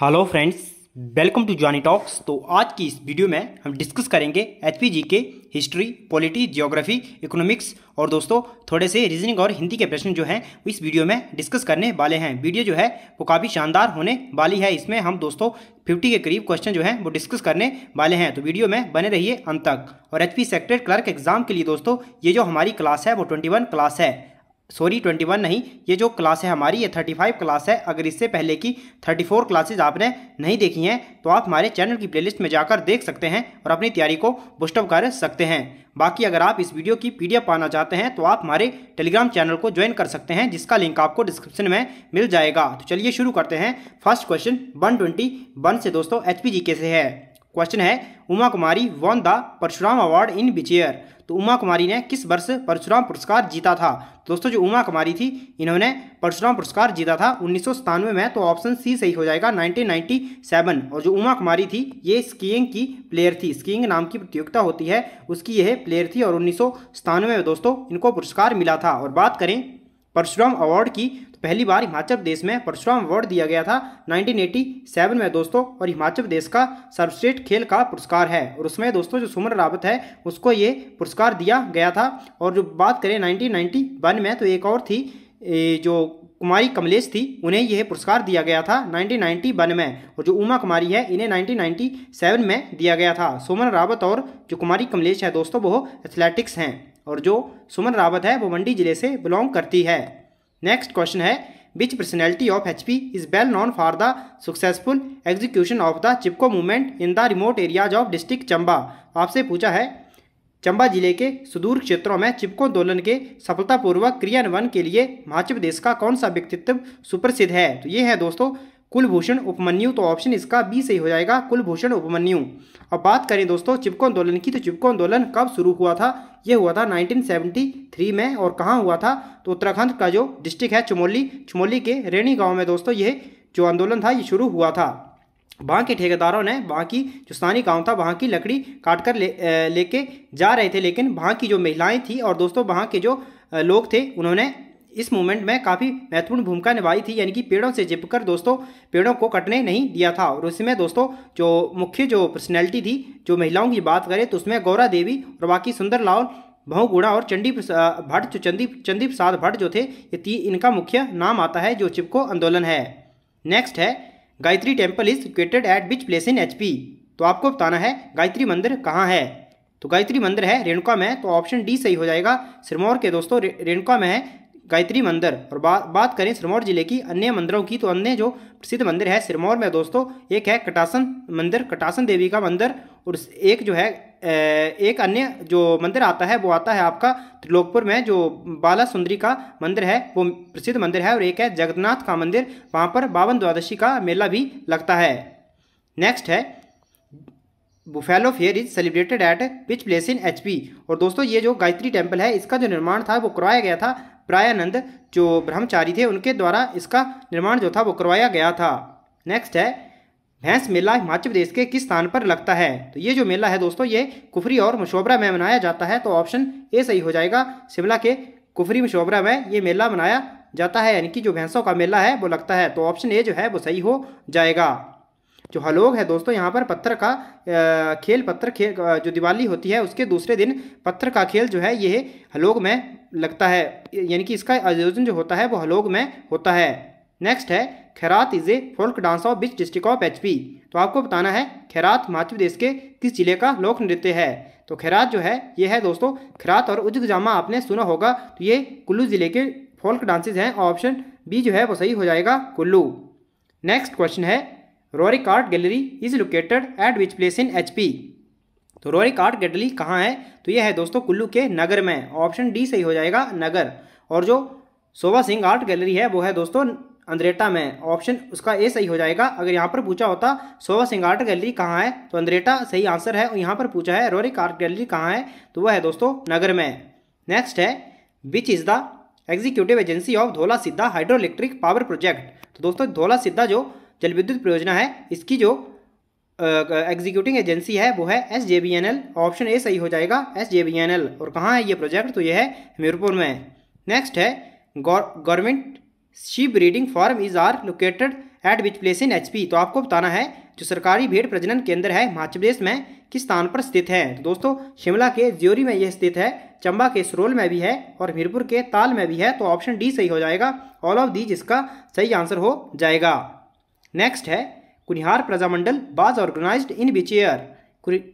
hello friends welcome to Johnny Talks तो आज की इस वीडियो में हम डिस्कस करेंगे एच के हिस्ट्री पॉलिटी जियोग्राफी इकोनॉमिक्स और दोस्तों थोड़े से रीजनिंग और हिंदी के प्रश्न जो हैं इस वीडियो में डिस्कस करने वाले हैं वीडियो जो है वो काफ़ी शानदार होने वाली है इसमें हम दोस्तों फिफ्टी के करीब क्वेश्चन जो हैं वो डिस्कस करने वाले हैं तो वीडियो में बने रहिए अंत तक और H P secretary clerk exam के लिए दोस्तों ये जो हमारी क्लास है वो ट्वेंटी क्लास है सॉरी ट्वेंटी वन नहीं ये जो क्लास है हमारी ये थर्टी फाइव क्लास है अगर इससे पहले की थर्टी फोर क्लासेज आपने नहीं देखी हैं तो आप हमारे चैनल की प्लेलिस्ट में जाकर देख सकते हैं और अपनी तैयारी को बुस्टअप कर सकते हैं बाकी अगर आप इस वीडियो की पीडीएफ पाना चाहते हैं तो आप हमारे टेलीग्राम चैनल को ज्वाइन कर सकते हैं जिसका लिंक आपको डिस्क्रिप्शन में मिल जाएगा तो चलिए शुरू करते हैं first question one twenty one से दोस्तों एच पी जी कैसे से है क्वेश्चन है Uma Kumari won the Parshuram award in which year year तो उमा कुमारी ने किस वर्ष परशुराम पुरस्कार जीता था दोस्तों जो उमा कुमारी थी इन्होंने परशुराम पुरस्कार जीता था उन्नीस में तो ऑप्शन सी सही हो जाएगा 1997 और जो उमा कुमारी थी ये स्कीइंग की प्लेयर थी स्कीइंग नाम की प्रतियोगिता होती है उसकी यह प्लेयर थी और उन्नीस में दोस्तों इनको पुरस्कार मिला था और बात करें परशुराम अवार्ड की पहली बार हिमाचल प्रदेश में परशुराम अवार्ड दिया गया था 1987 में दोस्तों और हिमाचल प्रदेश का सर्वश्रेष्ठ खेल का पुरस्कार है और उसमें दोस्तों जो सुमन रावत है उसको ये पुरस्कार दिया गया था और जो बात करें नाइनटीन में तो एक और थी जो कुमारी कमलेश थी उन्हें यह पुरस्कार दिया गया था 1991 में और जो उमा कुमारी है इन्हें 1997 में दिया गया था सुमन रावत और जो कुमारी कमलेश है दोस्तों वो एथलेटिक्स हैं और जो सुमन रावत है वो मंडी जिले से बिलोंग करती है नेक्स्ट क्वेश्चन है which personality of H P is well known for the successful execution of the Chipko movement in the remote areas of district Chamba आपसे पूछा है चंबा जिले के सुदूर क्षेत्रों में चिपको आंदोलन के सफलतापूर्वक क्रियान्वयन के लिए हिमाचल प्रदेश का कौन सा व्यक्तित्व सुप्रसिद्ध है तो ये है दोस्तों कुलभूषण उपमन्यु तो ऑप्शन इसका बी सही हो जाएगा कुलभूषण उपमन्यु अब बात करें दोस्तों चिपको आंदोलन की तो चिपको आंदोलन कब शुरू हुआ था यह हुआ था 1973 में और कहाँ हुआ था तो उत्तराखंड का जो डिस्ट्रिक्ट है चमोली चमोली के रेणी गाँव में दोस्तों यह जो आंदोलन था ये शुरू हुआ था वहाँ के ठेकेदारों ने वहाँ की जो स्थानीय गांव था वहाँ की लकड़ी काट कर ले लेके जा रहे थे लेकिन वहाँ की जो महिलाएं थी और दोस्तों वहाँ के जो लोग थे उन्होंने इस मूवमेंट में काफ़ी महत्वपूर्ण भूमिका निभाई थी यानी कि पेड़ों से चिपकर दोस्तों पेड़ों को कटने नहीं दिया था और उसमें दोस्तों जो मुख्य जो पर्सनैलिटी थी जो महिलाओं की बात करें तो उसमें गौरा देवी और बाकी सुंदर लाल बहुगुणा और चंडी भट्ट जो चंदी चंदी प्रसाद भट्ट जो थे ये इनका मुख्य नाम आता है जो चिपको आंदोलन है नेक्स्ट है Gayatri temple is located at which place in H तो आपको बताना है गायत्री मंदिर कहाँ है तो गायत्री मंदिर है रेणुका में तो ऑप्शन डी सही हो जाएगा सिरमौर के दोस्तों रेणुका में है गायत्री मंदिर और बा, बात करें सिरमौर जिले की अन्य मंदिरों की तो अन्य जो प्रसिद्ध मंदिर है सिरमौर में दोस्तों एक है कटासन मंदिर कटासन देवी का मंदिर और एक जो है एक अन्य जो मंदिर आता है वो आता है आपका त्रिलोकपुर में जो बाला सुंदरी का मंदिर है वो प्रसिद्ध मंदिर है और एक है जगन्नाथ का मंदिर वहाँ पर बावन द्वादशी का मेला भी लगता है नेक्स्ट है buffalo fair is celebrated at which place in HP और दोस्तों ये जो गायत्री टेम्पल है इसका जो निर्माण था वो करवाया गया था प्रायानंद जो ब्रह्मचारी थे उनके द्वारा इसका निर्माण जो था वो करवाया गया था नेक्स्ट है भैंस मेला हिमाचल प्रदेश के किस स्थान पर लगता है तो ये जो मेला है दोस्तों ये कुफरी और मशोबरा में मनाया जाता है तो ऑप्शन ए सही हो जाएगा शिमला के कुफरी मशोबरा में ये मेला मनाया जाता है यानी कि जो भैंसों का मेला है वो लगता है तो ऑप्शन ए जो है वो सही हो जाएगा जो हलोग हाँ, है दोस्तों यहाँ पर पत्थर का खेल पत्थर खेल जो दिवाली होती है उसके दूसरे दिन पत्थर का खेल जो है ये हलोग में लगता है यानी कि इसका आयोजन जो होता है वो हलोग में होता है नेक्स्ट है Kharait is a folk dance of which district of H P तो आपको बताना है खैरात हिमाचल प्रदेश के किस जिले का लोक नृत्य है तो खैरात जो है ये है दोस्तों खैरात और उजग जामा आपने सुना होगा तो ये कुल्लू जिले के फोल्क डांसेज हैं ऑप्शन बी जो है वो सही हो जाएगा कुल्लू नेक्स्ट क्वेश्चन है Roerich art gallery is located at which place in H P तो रोरिक आर्ट गैलरी कहाँ है तो यह है दोस्तों कुल्लू के नगर में ऑप्शन डी सही हो जाएगा नगर और जो शोभा सिंह आर्ट गैलरी है वो है दोस्तों अंद्रेटा में ऑप्शन उसका ए सही हो जाएगा अगर यहाँ पर पूछा होता शोभा सिंह आर्ट गैलरी कहाँ है तो अंद्रेटा सही आंसर है और यहाँ पर पूछा है रोरिक आर्ट गैलरी कहाँ है तो वह है दोस्तों नगर में नेक्स्ट है which is the executive agency of Dhaula Sidh hydro electric power project तो दोस्तों धोला सिद्धा जो जल विद्युत परियोजना है इसकी जो एग्जीक्यूटिंग एजेंसी है वो है S J B N L option A सही हो जाएगा S J B N L और कहाँ है ये प्रोजेक्ट तो ये है हमीरपुर में नेक्स्ट है government sheep breeding farm is are located at which place in H P तो आपको बताना है जो सरकारी भेड़ प्रजनन केंद्र है हिमाचल प्रदेश में किस स्थान पर स्थित है तो दोस्तों शिमला के ज्योरी में यह स्थित है चंबा के सरोल में भी है और हमीरपुर के ताल में भी है तो ऑप्शन डी सही हो जाएगा ऑल ऑफ दीज इसका सही आंसर हो जाएगा नेक्स्ट है Kunihar Prajamandal was organise in which year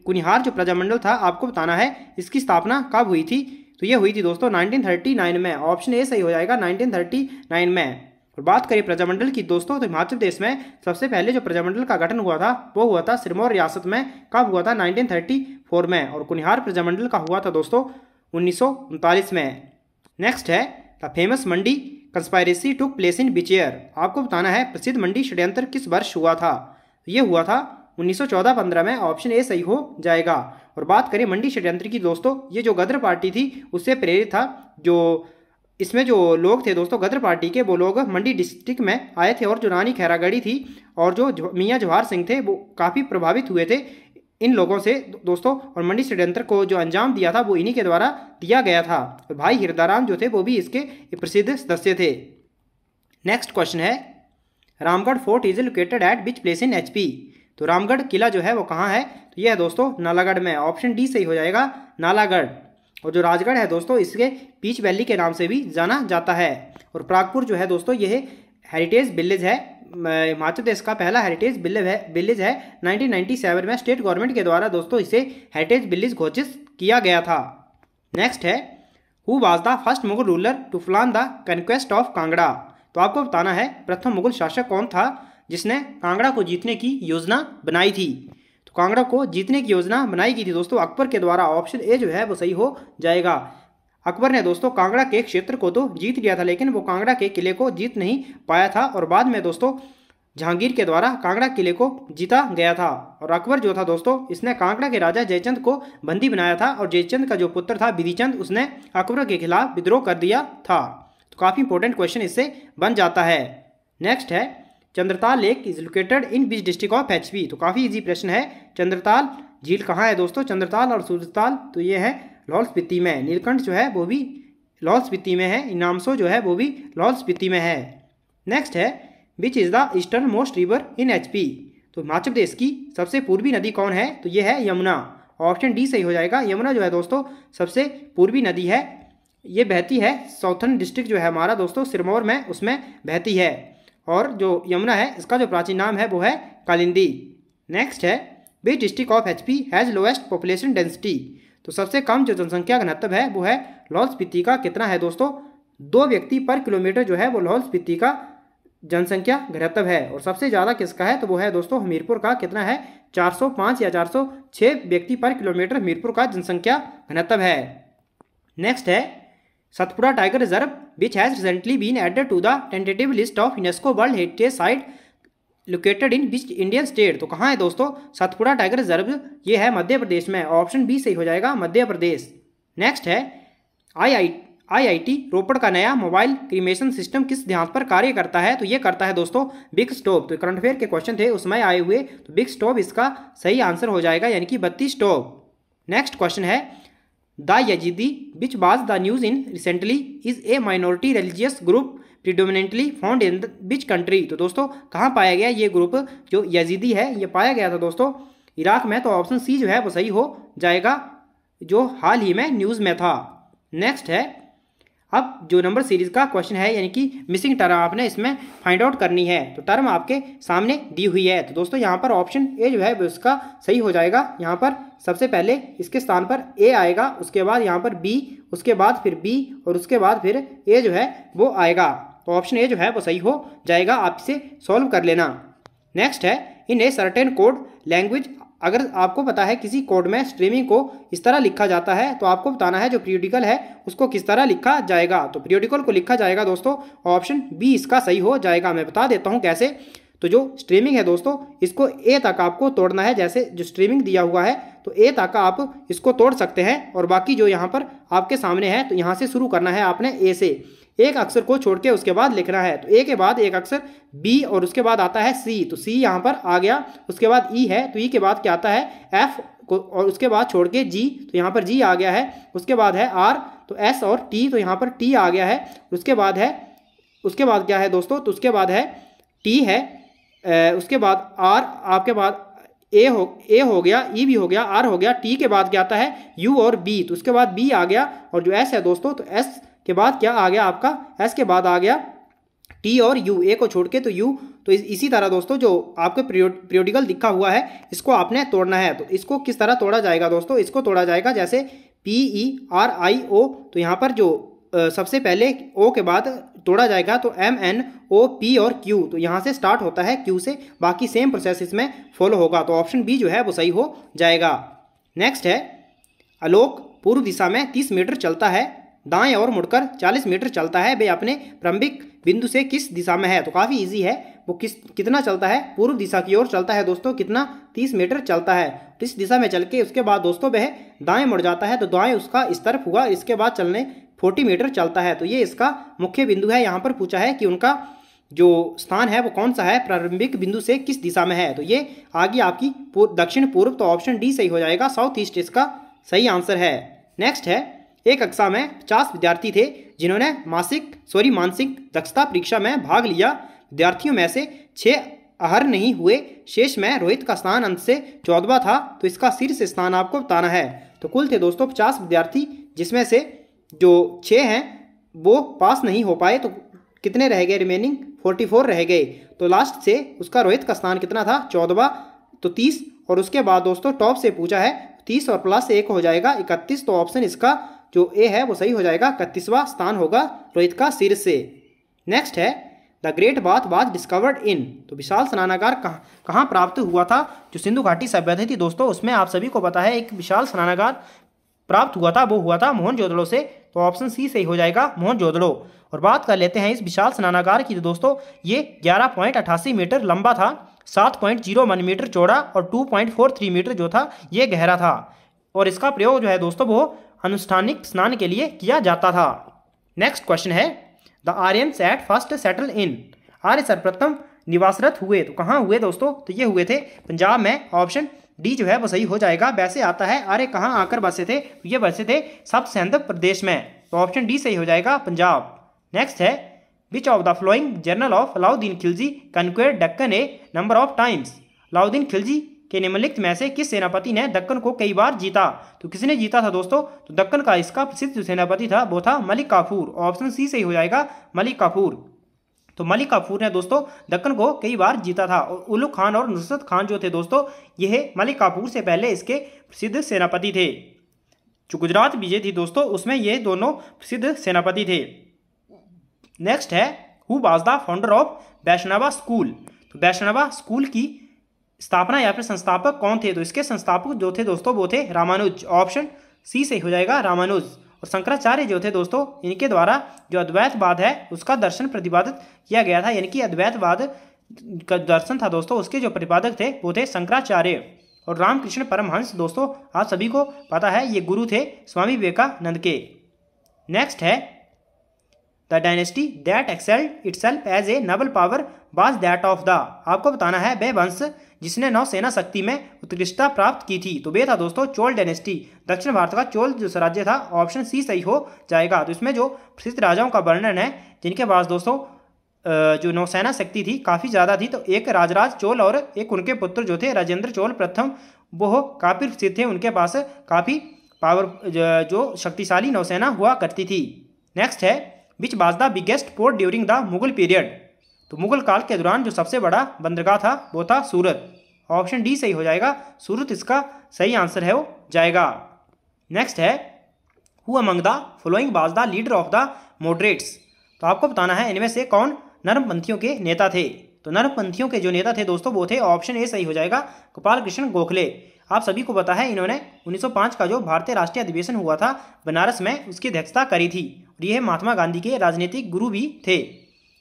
Kunihar जो प्रजामंडल था आपको बताना है इसकी स्थापना कब हुई थी तो ये हुई थी दोस्तों 1939 में ऑप्शन ए सही हो जाएगा 1939 में और बात करें प्रजामंडल की दोस्तों तो हिमाचल प्रदेश में सबसे पहले जो प्रजामंडल का गठन हुआ था वो हुआ था सिरमौर रियासत में कब हुआ था 1934 में और कुनिहार प्रजामंडल का हुआ था दोस्तों उन्नीस में नेक्स्ट है the famous Mandi conspiracy took place in which year आपको बताना है प्रसिद्ध मंडी षड्यंत्र किस वर्ष हुआ था तो ये हुआ था 1914-15 में ऑप्शन ए सही हो जाएगा और बात करें मंडी षड्यंत्र की दोस्तों ये जो गद्र पार्टी थी उससे प्रेरित था जो इसमें जो लोग थे दोस्तों गद्र पार्टी के वो लोग मंडी डिस्ट्रिक्ट में आए थे और जो रानी खैरागढ़ी थी और जो मियाँ जवाहर सिंह थे वो काफ़ी प्रभावित हुए थे इन लोगों से दोस्तों और मंडी षड्यंत्र को जो अंजाम दिया था वो इन्हीं के द्वारा दिया गया था और तो भाई हिरदाराम जो थे वो भी इसके प्रसिद्ध सदस्य थे नेक्स्ट क्वेश्चन है Ramgarh fort is located at which place in H तो रामगढ़ किला जो है वो कहाँ है तो यह है दोस्तों नालागढ़ में ऑप्शन डी सही हो जाएगा नालागढ़ और जो राजगढ़ है दोस्तों इसके पीच वैली के नाम से भी जाना जाता है और प्रागपुर जो है दोस्तों यह हेरिटेज विलेज है हिमाचल देश का पहला हेरिटेज विलेज है विलेज है 1997 में स्टेट गवर्नमेंट के द्वारा दोस्तों इसे हेरिटेज विलेज घोषित किया गया था नेक्स्ट है who was the first Mughal ruler to plan the conquest of Kangra तो आपको बताना है प्रथम मुगल शासक कौन था जिसने कांगड़ा को जीतने की योजना बनाई थी तो कांगड़ा को जीतने की योजना बनाई गई थी दोस्तों अकबर के द्वारा ऑप्शन ए जो है वो सही हो जाएगा अकबर ने दोस्तों कांगड़ा के क्षेत्र को तो जीत लिया था लेकिन वो कांगड़ा के किले को जीत नहीं पाया था और बाद में दोस्तों जहांगीर के द्वारा कांगड़ा किले को जीता गया था और अकबर जो था दोस्तों इसने कांगड़ा के राजा जयचंद को बंदी बनाया था और जयचंद का जो पुत्र था विधिचंद उसने अकबर के खिलाफ विद्रोह कर दिया था तो काफ़ी इंपॉर्टेंट क्वेश्चन इससे बन जाता है नेक्स्ट है Chandratal lake is located in which district of H तो काफ़ी ईजी प्रश्न है चंद्रताल झील कहाँ है दोस्तों चंद्रताल और सूर्यताल तो ये है लाहौल स्पीति में नीलकंठ जो है वो भी लाहौल स्पीति में है इनामसो जो है वो भी लाहौल स्पीति में है नेक्स्ट है which is the eastern most river in H P तो हिमाचल प्रदेश की सबसे पूर्वी नदी कौन है तो ये है यमुना ऑप्शन डी सही हो जाएगा यमुना जो है दोस्तों सबसे पूर्वी नदी है ये बहती है साउथर्न डिस्ट्रिक्ट जो है हमारा दोस्तों सिरमौर में उसमें बहती है और जो यमुना है इसका जो प्राचीन नाम है वो है कालिंदी नेक्स्ट है be district of H P has lowest population density तो सबसे कम जो जनसंख्या घनत्व है वो है लॉल स्पीति का कितना है दोस्तों दो व्यक्ति पर किलोमीटर जो है वो लाहौल स्पीति का जनसंख्या घनत्व है और सबसे ज़्यादा किसका है तो वो है दोस्तों हमीरपुर का कितना है 405 या 406 व्यक्ति पर किलोमीटर हमीरपुर का जनसंख्या घनत्व है नेक्स्ट है Satpura tiger reserve which has recently been added to the tentative list of UNESCO world heritage site located in which Indian state तो कहाँ है दोस्तों सतपुड़ा टाइगर रिजर्व ये है मध्य प्रदेश में ऑप्शन बी सही हो जाएगा मध्य प्रदेश नेक्स्ट है आई आई आईआईटी रोपड़ का नया मोबाइल क्रीमेशन सिस्टम किस ध्यान पर कार्य करता है तो ये करता है दोस्तों बिग स्टॉप तो करंट अफेयर के क्वेश्चन थे उसमें आए हुए तो बिग स्टॉप इसका सही आंसर हो जाएगा यानी कि बत्तीस स्टॉप नेक्स्ट क्वेश्चन है the Yazidi which was the news in recently is a minority religious group predominantly found in which country तो दोस्तों कहाँ पाया गया ये ग्रुप जो यजीदी है ये पाया गया था दोस्तों इराक में तो ऑप्शन सी जो है वो सही हो जाएगा जो हाल ही में न्यूज़ में था नेक्स्ट है अब जो नंबर सीरीज का क्वेश्चन है यानी कि मिसिंग टर्म आपने इसमें फाइंड आउट करनी है तो टर्म आपके सामने दी हुई है तो दोस्तों यहाँ पर ऑप्शन ए जो है उसका सही हो जाएगा यहाँ पर सबसे पहले इसके स्थान पर ए आएगा उसके बाद यहाँ पर बी उसके बाद फिर बी और उसके बाद फिर ए जो है वो आएगा तो ऑप्शन ए जो है वो सही हो जाएगा आप इसे सॉल्व कर लेना नेक्स्ट है in a certain code language अगर आपको पता है किसी कोड में स्ट्रीमिंग को इस तरह लिखा जाता है तो आपको बताना है जो प्रियोडिकल है उसको किस तरह लिखा जाएगा तो प्रियोडिकल को लिखा जाएगा दोस्तों ऑप्शन बी इसका सही हो जाएगा मैं बता देता हूँ कैसे तो जो स्ट्रीमिंग है दोस्तों इसको ए तक आपको तोड़ना है जैसे जो स्ट्रीमिंग दिया हुआ है तो ए तक आप इसको तोड़ सकते हैं और बाकी जो यहाँ पर आपके सामने है तो यहाँ से शुरू करना है आपने ए से एक अक्षर को छोड़ के उसके बाद लिखना है तो ए के बाद एक अक्षर बी और उसके बाद आता है सी तो सी यहाँ पर आ गया उसके बाद ई है तो ई के बाद क्या आता है एफ को और उसके बाद छोड़ के जी तो यहाँ पर जी आ गया है उसके बाद है आर तो एस और टी तो यहाँ पर टी आ गया है उसके बाद है उसके बाद क्या है दोस्तों तो उसके बाद है टी है ए, उसके बाद आर आपके बाद ए हो ए हो गया ई भी हो गया आर हो गया टी के बाद क्या आता है यू और बी तो उसके बाद बी आ गया और जो एस है दोस्तों तो एस के बाद क्या आ गया आपका एस के बाद आ गया टी और यू ए को छोड़ के तो यू तो इस, इसी तरह दोस्तों जो आपके प्रियोडिकल दिखा हुआ है इसको आपने तोड़ना है तो इसको किस तरह तोड़ा जाएगा दोस्तों इसको तोड़ा जाएगा जैसे पी ई आर आई ओ तो यहाँ पर जो सबसे पहले ओ के बाद तोड़ा जाएगा तो एम एन ओ पी और क्यू तो यहाँ से स्टार्ट होता है क्यू से बाकी सेम प्रोसेस इसमें फॉलो होगा तो ऑप्शन बी जो है वो सही हो जाएगा नेक्स्ट है अलोक पूर्व दिशा में तीस मीटर चलता है दाएं और मुड़कर 40 मीटर चलता है वे अपने प्रारंभिक बिंदु से किस दिशा में है तो काफ़ी इजी है वो किस कितना चलता है पूर्व दिशा की ओर चलता है दोस्तों कितना 30 मीटर चलता है तो इस दिशा में चल के उसके बाद दोस्तों वह दाएं मुड़ जाता है तो दाएं उसका इस तरफ हुआ इसके बाद चलने 40 मीटर चलता है तो ये इसका मुख्य बिंदु है यहाँ पर पूछा है कि उनका जो स्थान है वो कौन सा है प्रारंभिक बिंदु से किस दिशा में है तो ये आगे आपकी दक्षिण पूर्व तो ऑप्शन डी सही हो जाएगा साउथ ईस्ट इसका सही आंसर है नेक्स्ट है एक कक्षा में पचास विद्यार्थी थे जिन्होंने मासिक सॉरी मानसिक दक्षता परीक्षा में भाग लिया विद्यार्थियों में से छः अहर नहीं हुए शेष में रोहित का स्थान अंत से चौदवा था तो इसका शीर्ष स्थान आपको बताना है तो कुल थे दोस्तों पचास विद्यार्थी जिसमें से जो छः हैं वो पास नहीं हो पाए तो कितने रह गए रिमेनिंग फोर्टी फोर रह गए तो लास्ट से उसका रोहित का स्थान कितना था चौदवा तो तीस और उसके बाद दोस्तों टॉप से पूछा है तीस और प्लस एक हो जाएगा इकतीस तो ऑप्शन इसका जो ए है वो सही हो जाएगा इकतीसवां स्थान होगा रोहित का सिर से नेक्स्ट है the great bath was discovered in तो विशाल स्नानागार कहाँ कहाँ प्राप्त हुआ था जो सिंधु घाटी सभ्यता थी दोस्तों उसमें आप सभी को पता है एक विशाल स्नानागार प्राप्त हुआ था वो हुआ था मोहन जोदड़ो से तो ऑप्शन सी सही हो जाएगा मोहन जोदड़ो और बात कर लेते हैं इस विशाल स्नानागार की तो दोस्तों ये ग्यारह पॉइंट अठासी मीटर लंबा था सात पॉइंट जीरो वन मीटर चौड़ा और two point four three metre जो था ये गहरा था और इसका प्रयोग जो है दोस्तों वो अनुष्ठानिक स्नान के लिए किया जाता था नेक्स्ट क्वेश्चन है the Aryans at first settle in आर्य सर्वप्रथम निवासरत हुए तो कहाँ हुए दोस्तों तो ये हुए थे पंजाब में ऑप्शन डी जो है वो सही हो जाएगा वैसे आता है आर्य कहाँ आकर बसे थे तो ये बसे थे सब सैंध प्रदेश में तो ऑप्शन डी सही हो जाएगा पंजाब नेक्स्ट है which of the following general of Alauddin Khilji conquered Deccan a number of times Alauddin Khilji के निम्नलिखित में से किस सेनापति ने दक्कन को कई बार जीता तो किसने जीता था दोस्तों तो दक्कन का इसका प्रसिद्ध सेनापति था वो था मलिक काफूर ऑप्शन सी से ही हो जाएगा मलिक काफूर तो मलिक काफूर ने दोस्तों दक्कन को कई बार जीता था और उलू खान और नुसरत खान जो थे दोस्तों यह मलिक काफूर से पहले इसके प्रसिद्ध सेनापति थे जो गुजरात विजय थी दोस्तों उसमें ये दोनों प्रसिद्ध सेनापति थे नेक्स्ट है who was the founder of Vaishnava school तो वैष्णवा स्कूल की स्थापना या फिर संस्थापक कौन थे तो इसके संस्थापक जो थे दोस्तों वो थे रामानुज ऑप्शन सी से हो जाएगा रामानुज और शंकराचार्य जो थे दोस्तों इनके द्वारा जो अद्वैतवाद है उसका दर्शन प्रतिपादित किया गया था यानी कि अद्वैतवाद का दर्शन था दोस्तों उसके जो प्रतिपादक थे वो थे शंकराचार्य और रामकृष्ण परमहंस दोस्तों आप सभी को पता है ये गुरु थे स्वामी विवेकानंद के नेक्स्ट है the dynasty that excelled itself as a naval power was that of the आपको बताना है वह वंश जिसने नौसेना शक्ति में उत्कृष्टता प्राप्त की थी तो वे था दोस्तों चोल डायनेस्टी दक्षिण भारत का चोल जो राज्य था ऑप्शन सी सही हो जाएगा तो इसमें जो प्रसिद्ध राजाओं का वर्णन है जिनके पास दोस्तों जो नौसेना शक्ति थी काफ़ी ज़्यादा थी तो एक राजराज चोल और एक उनके पुत्र जो थे राजेंद्र चोल प्रथम वो काफ़ी प्रसिद्ध थे उनके पास काफ़ी पावर जो शक्तिशाली नौसेना हुआ करती थी नेक्स्ट है which was the biggest port during the Mughal period तो मुगल काल के दौरान जो सबसे बड़ा बंदरगाह था वो था सूरत ऑप्शन डी सही हो जाएगा सूरत इसका सही आंसर है वो जाएगा नेक्स्ट है who among the following was the leader of the moderates तो आपको बताना है इनमें से कौन नरमपंथियों के नेता थे तो नरमपंथियों के जो नेता थे दोस्तों वो थे ऑप्शन ए सही हो जाएगा गोपाल कृष्ण गोखले आप सभी को पता है इन्होंने 1905 का जो भारतीय राष्ट्रीय अधिवेशन हुआ था बनारस में उसकी अध्यक्षता करी थी प्रिय महात्मा गांधी के राजनीतिक गुरु भी थे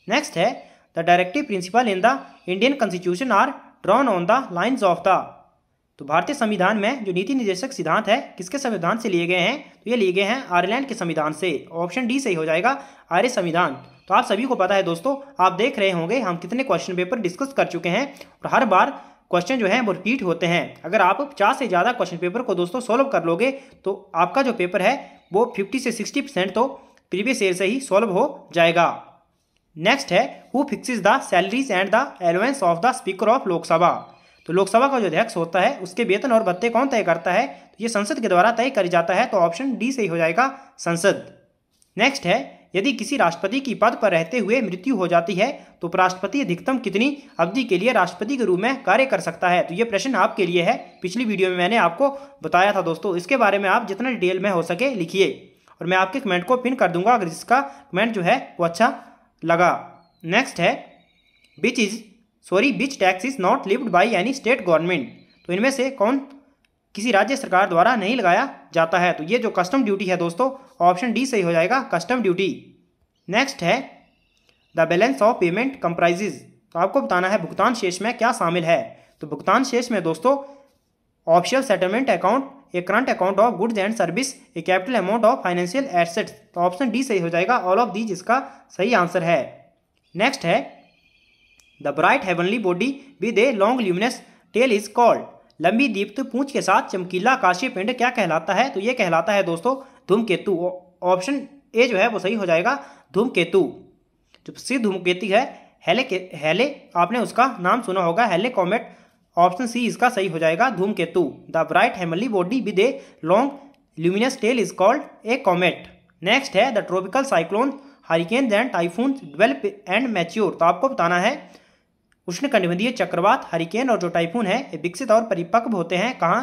नेक्स्ट है the directive principle in the Indian constitution are drawn on the lines of the तो भारतीय संविधान में जो नीति निर्देशक सिद्धांत है किसके संविधान से लिए गए हैं तो ये लिए गए हैं आयरलैंड के संविधान से ऑप्शन डी सही हो जाएगा आर्य संविधान तो आप सभी को पता है दोस्तों आप देख रहे होंगे हम कितने क्वेश्चन पेपर डिस्कस कर चुके हैं और हर बार क्वेश्चन जो है वो रिपीट होते हैं अगर आप पचास से ज़्यादा क्वेश्चन पेपर को दोस्तों सोल्व कर लोगे तो आपका जो पेपर है वो फिफ्टी से सिक्सटी परसेंट तो प्रीवियस ईयर से ही सॉल्व हो जाएगा नेक्स्ट है who fixes the salaries and the allowances of the speaker of Lok Sabha तो लोकसभा का जो अध्यक्ष होता है उसके वेतन और भत्ते कौन तय करता है तो ये संसद के द्वारा तय कर जाता है तो ऑप्शन डी से ही हो जाएगा संसद नेक्स्ट है यदि किसी राष्ट्रपति की पद पर रहते हुए मृत्यु हो जाती है तो उपराष्ट्रपति अधिकतम कितनी अवधि के लिए राष्ट्रपति के रूप में कार्य कर सकता है तो ये प्रश्न आपके लिए है पिछली वीडियो में मैंने आपको बताया था दोस्तों इसके बारे में आप जितना डिटेल में हो सके लिखिए और मैं आपके कमेंट को पिन कर दूंगा अगर इसका कमेंट जो है वो अच्छा लगा नेक्स्ट है which is sorry which tax is not levied by any state government तो इनमें से कौन किसी राज्य सरकार द्वारा नहीं लगाया जाता है तो ये जो कस्टम ड्यूटी है दोस्तों ऑप्शन डी सही हो जाएगा कस्टम ड्यूटी नेक्स्ट है the balance of payment comprises तो आपको बताना है भुगतान शेष में क्या शामिल है तो भुगतान शेष में दोस्तों official settlement account a current account of goods and service a capital amount of financial assets तो ऑप्शन डी सही हो जाएगा ऑल ऑफ दीज इसका सही आंसर है नेक्स्ट है the bright heavenly body with a long luminous tail is called लंबी दीप्त पूंछ के साथ चमकीला आकाशीय पिंड क्या कहलाता है तो ये कहलाता है दोस्तों धूमकेतु ऑप्शन ए जो है वो सही हो जाएगा धूमकेतु जो सी धूमकेतु है हेले के हेले आपने उसका नाम सुना होगा हेले कॉमेट ऑप्शन सी इसका सही हो जाएगा धूमकेतु the bright heavenly body with a long luminous tail is called a comet next है the tropical cyclone hurricane and typhoon develop and mature तो आपको बताना है उष्ण कटिबंधीय चक्रवात हरिकेन और जो टाइफून है ये विकसित और परिपक्व होते हैं कहाँ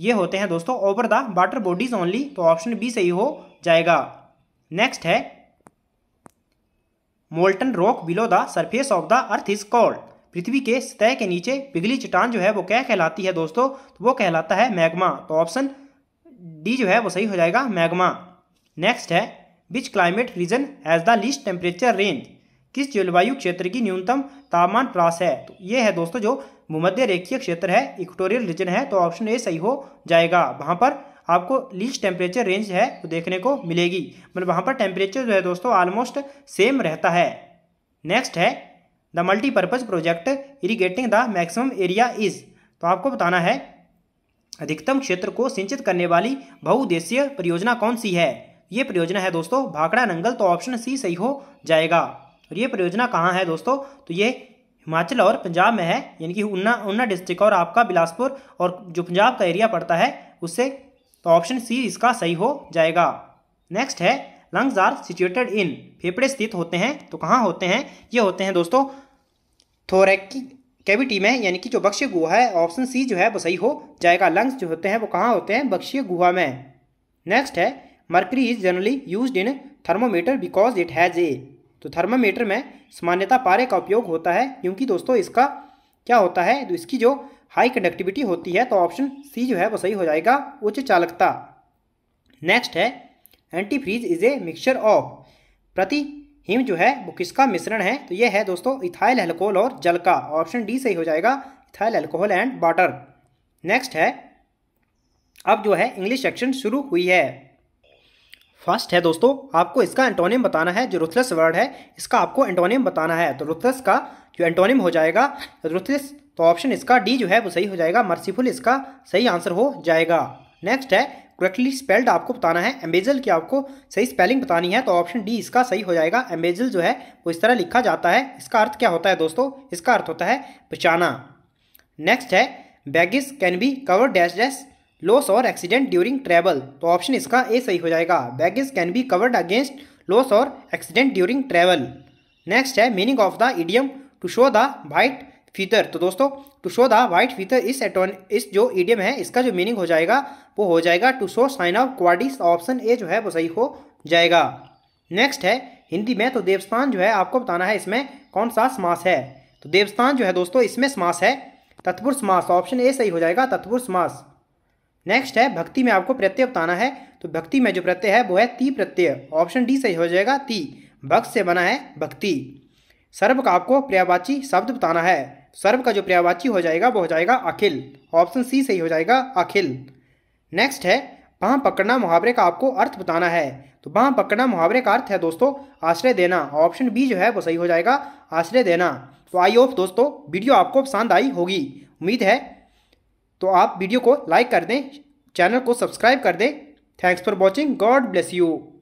ये होते हैं दोस्तों over the water bodies only तो ऑप्शन बी सही हो जाएगा नेक्स्ट है molten rock below the surface of the earth is called पृथ्वी के सतह के नीचे पिघली चट्टान जो है वो क्या कहलाती है दोस्तों तो वो कहलाता है मैग्मा तो ऑप्शन डी जो है वो सही हो जाएगा मैग्मा नेक्स्ट है which climate region has the least temperature range किस जलवायु क्षेत्र की न्यूनतम तापमान प्रास है तो ये है दोस्तों जो भूमध्य रेखीय क्षेत्र है इक्टोरियल रीजन है तो ऑप्शन ए सही हो जाएगा वहाँ पर आपको लीस्ट टेम्परेचर रेंज है तो देखने को मिलेगी मतलब वहाँ पर टेम्परेचर जो है दोस्तों ऑलमोस्ट सेम रहता है नेक्स्ट है the multipurpose project irrigating the maximum area is तो आपको बताना है अधिकतम क्षेत्र को सिंचित करने वाली बहुउद्देशीय परियोजना कौन सी है ये परियोजना है दोस्तों भाखड़ा नंगल तो ऑप्शन सी सही हो जाएगा और ये परियोजना कहाँ है दोस्तों तो ये हिमाचल और पंजाब में है यानी कि ऊना ऊना डिस्ट्रिक्ट और आपका बिलासपुर और जो पंजाब का एरिया पड़ता है उससे तो ऑप्शन सी इसका सही हो जाएगा नेक्स्ट है लंग्स आर सिचुएटेड इन फेफड़े स्थित होते हैं तो कहाँ होते हैं ये होते हैं दोस्तों थोरेकी की कैविटी में यानी कि जो बक्ष्य गुहा है ऑप्शन सी जो है वो सही हो जाएगा लंग्स जो होते हैं वो कहाँ होते हैं बक्ष्य गुहा में नेक्स्ट है mercury is generally use in thermometer because it has a तो थर्मामीटर में सामान्यता पारे का उपयोग होता है क्योंकि दोस्तों इसका क्या होता है तो इसकी जो हाई कंडक्टिविटी होती है तो ऑप्शन सी जो है वो सही हो जाएगा उच्च चालकता नेक्स्ट है anti freeze is a mixture of प्रति हीम जो है वो किसका मिश्रण है तो ये है दोस्तों इथाइल एल्कोहल और जल का ऑप्शन डी सही हो जाएगा ethyl alcohol and water next है अब जो है इंग्लिश सेक्शन शुरू हुई है फर्स्ट है दोस्तों आपको इसका एंटोनियम बताना है जो रुथलेस वर्ड है इसका आपको एंटोनियम बताना है तो रुथलेस का जो एंटोनियम हो जाएगा तो रुथलेस तो ऑप्शन इसका डी जो है वो सही हो जाएगा मर्सीफुल इसका सही आंसर हो जाएगा नेक्स्ट है करेक्टली स्पेल्ड आपको बताना है एम्बेजल की आपको सही स्पेलिंग बतानी है तो ऑप्शन डी इसका सही हो जाएगा एम्बेजल जो है वो इस तरह लिखा जाता है इसका अर्थ क्या होता है दोस्तों इसका अर्थ होता है बचाना नेक्स्ट है baggage can be cover dash dash loss और एक्सीडेंट ड्यूरिंग ट्रैवल तो ऑप्शन इसका ए सही हो जाएगा baggage can be covered against loss और एक्सीडेंट ड्यूरिंग ट्रैवल नेक्स्ट है meaning of the idiom to show the white feather तो दोस्तों to show the white feather इस एटोन इस जो ईडियम है इसका जो मीनिंग हो जाएगा वो हो जाएगा to show sign of cowardice option A जो है वो सही हो जाएगा नेक्स्ट है हिंदी में तो देवस्थान जो है आपको बताना है इसमें कौन सा समास है तो देवस्थान जो है दोस्तों इसमें समास है तत्पुरुष समास ऑप्शन ए सही हो जाएगा तत्पुरुष समास नेक्स्ट है भक्ति में आपको प्रत्यय बताना है तो भक्ति में जो प्रत्यय है वो है ती प्रत्यय ऑप्शन डी सही हो जाएगा ती भक्त से बना है भक्ति सर्व का आपको पर्यावाची शब्द बताना है सर्व का जो पर्यावाची हो जाएगा वो हो जाएगा अखिल ऑप्शन सी सही हो जाएगा अखिल नेक्स्ट है बाँ पकड़ना मुहावरे का आपको अर्थ बताना है तो बाँ पकड़ना मुहावरे का अर्थ है दोस्तों आश्रय देना ऑप्शन बी जो है वो सही हो जाएगा आश्रय देना तो आई होप दोस्तों वीडियो आपको पसंद आई होगी उम्मीद है तो आप वीडियो को लाइक कर दें चैनल को सब्सक्राइब कर दें thanks for watching God bless you